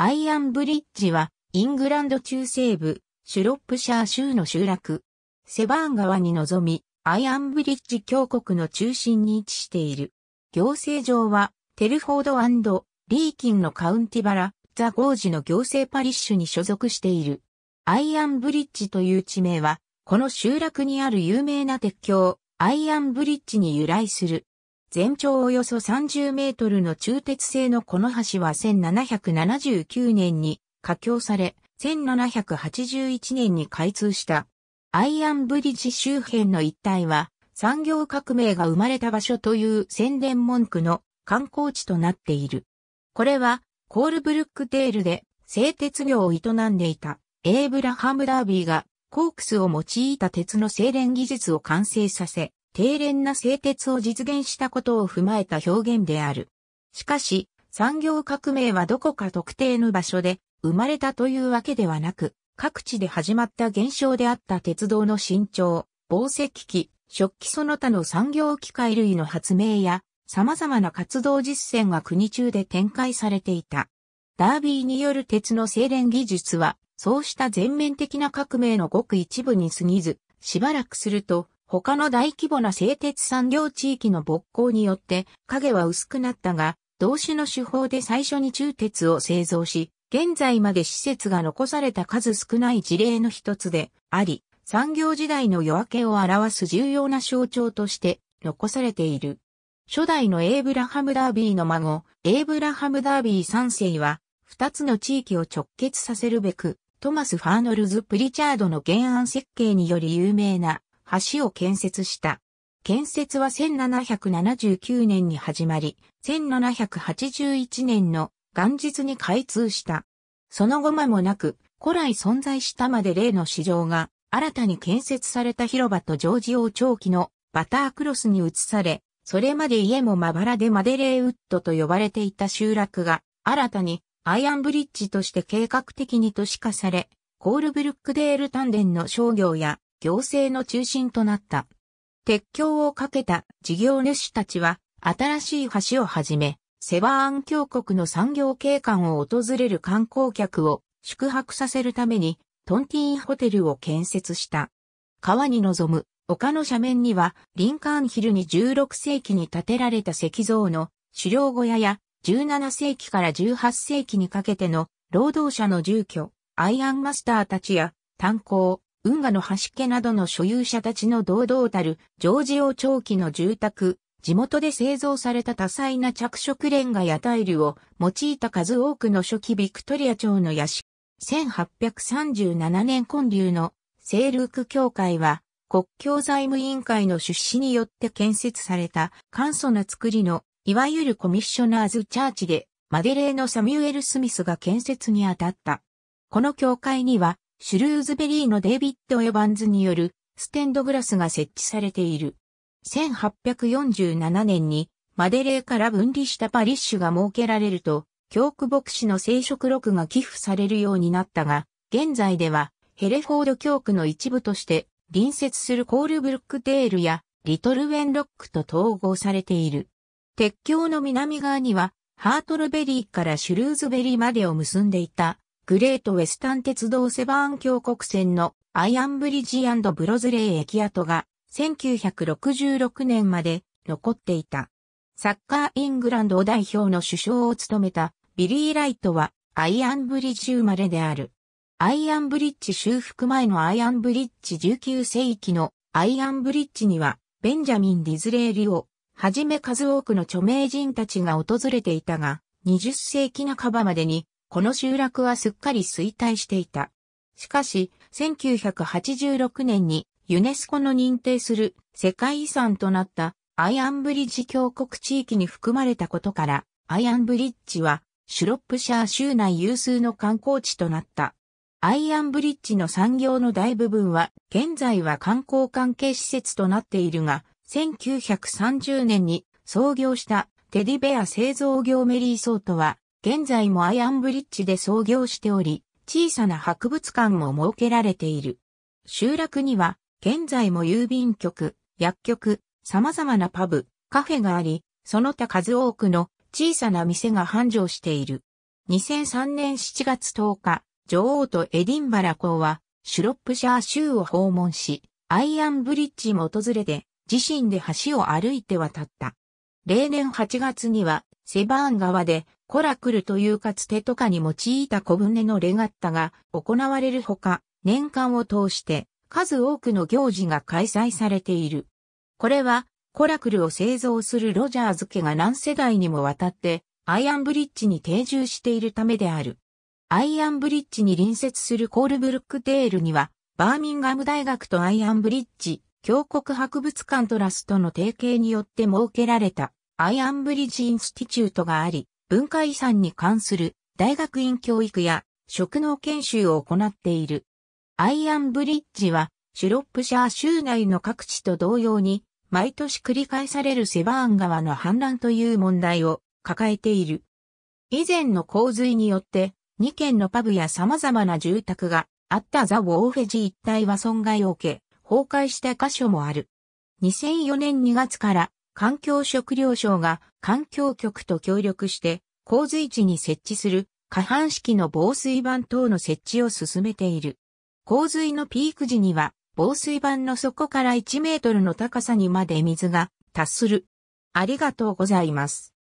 アイアンブリッジは、イングランド中西部、シュロップシャー州の集落。セバーン川に臨み、アイアンブリッジ峡谷の中心に位置している。行政上は、テルフォードリーキンのカウンティバラ、ザ・ゴージの行政パリッシュに所属している。アイアンブリッジという地名は、この集落にある有名な鉄橋、アイアンブリッジに由来する。全長およそ30メートルの中鉄製のこの橋は1779年に架橋され、1781年に開通した。アイアンブリッジ周辺の一帯は産業革命が生まれた場所という宣伝文句の観光地となっている。これはコールブルックテールで製鉄業を営んでいたエイブラハム・ダービーがコークスを用いた鉄の精錬技術を完成させ、低廉な製鉄を実現したことを踏まえた表現である。しかし、産業革命はどこか特定の場所で生まれたというわけではなく、各地で始まった現象であった鉄道の伸長、防石機、食器その他の産業機械類の発明や、様々な活動実践が国中で展開されていた。ダービーによる鉄の精錬技術は、そうした全面的な革命のごく一部に過ぎず、しばらくすると、他の大規模な製鉄産業地域の勃興によって影は薄くなったが、同種の手法で最初に中鉄を製造し、現在まで施設が残された数少ない事例の一つであり、産業時代の夜明けを表す重要な象徴として残されている。初代のエイブラハム・ダービーの孫、エイブラハム・ダービー三世は、二つの地域を直結させるべく、トマス・ファーノルズ・プリチャードの原案設計により有名な橋を建設した。建設は1779年に始まり、1781年の元日に開通した。その後間もなく、古来存在したまで例の市場が、新たに建設された広場とジョージ王朝期のバタークロスに移され、それまで家もまばらでマデレーウッドと呼ばれていた集落が、新たにアイアンブリッジとして計画的に都市化され、コールブルックデール丹田の商業や行政の中心となった。鉄橋をかけた事業主たちは、新しい橋をはじめ、セバーン峡谷の産業景観を訪れる観光客を宿泊させるために、トンティーンホテルを建設した。川に臨む丘の斜面には、リンカーンヒルに16世紀に建てられた石像の狩猟小屋や、17世紀から18世紀にかけての労働者の住居、アイアンマスターたちや炭鉱、運河の端家などの所有者たちの堂々たる、ジョージ王長期の住宅、地元で製造された多彩な着色レンガやタイルを用いた数多くの初期ビクトリア朝の屋敷。1837年建立のセールーク協会は国境財務委員会の出資によって建設された簡素な作りのいわゆるコミッショナーズチャーチでマデレーのサミュエル・スミスが建設にあたった。この教会にはシュルーズベリーのデイビッド・エヴァンズによるステンドグラスが設置されている。1847年にマデレーから分離したパリッシュが設けられると、教区牧師の聖職録が寄付されるようになったが、現在ではヘレフォード教区の一部として隣接するコールブルックデールやリトルウェンロックと統合されている。鉄橋の南側にはハートルベリーからシュルーズベリーまでを結んでいたグレートウェスタン鉄道セバーン峡谷線のアイアンブリッジブロズレイ駅跡が1966年まで残っていた。サッカーイングランド代表の首相を務めたビリー・ライトはアイアンブリッジ生まれである。アイアンブリッジ修復前のアイアンブリッジ19世紀のアイアンブリッジにはベンジャミン・ディズレーリをはじめ数多くの著名人たちが訪れていたが、20世紀半ばまでにこの集落はすっかり衰退していた。しかし、1986年にユネスコの認定する世界遺産となったアイアンブリッジ峡谷地域に含まれたことから、アイアンブリッジはシュロップシャー州内有数の観光地となった。アイアンブリッジの産業の大部分は、現在は観光関係施設となっているが、1930年に創業したテディベア製造業メリーソートは、現在もアイアンブリッジで創業しており、小さな博物館も設けられている。集落には、現在も郵便局、薬局、様々なパブ、カフェがあり、その他数多くの小さな店が繁盛している。2003年7月10日、女王とエディンバラ公は、シュロップシャー州を訪問し、アイアンブリッジも訪れて、自身で橋を歩いて渡った。例年8月には、セバーン川でコラクルというかつてとかに用いた小舟のレガッタが行われるほか、年間を通して数多くの行事が開催されている。これは、コラクルを製造するロジャーズ家が何世代にもわたって、アイアンブリッジに定住しているためである。アイアンブリッジに隣接するコールブルックデールには、バーミンガム大学とアイアンブリッジ、峡谷博物館トラストの提携によって設けられた、アイアンブリッジインスティチュートがあり、文化遺産に関する大学院教育や職能研修を行っている。アイアンブリッジは、シュロップシャー州内の各地と同様に、毎年繰り返されるセバーン川の氾濫という問題を抱えている。以前の洪水によって、2軒のパブや様々な住宅があったザ・ウォーフェジ一帯は損害を受け、崩壊した箇所もある。2004年2月から環境食料省が環境局と協力して洪水地に設置する下半式の防水板等の設置を進めている。洪水のピーク時には防水板の底から1メートルの高さにまで水が達する。ありがとうございます。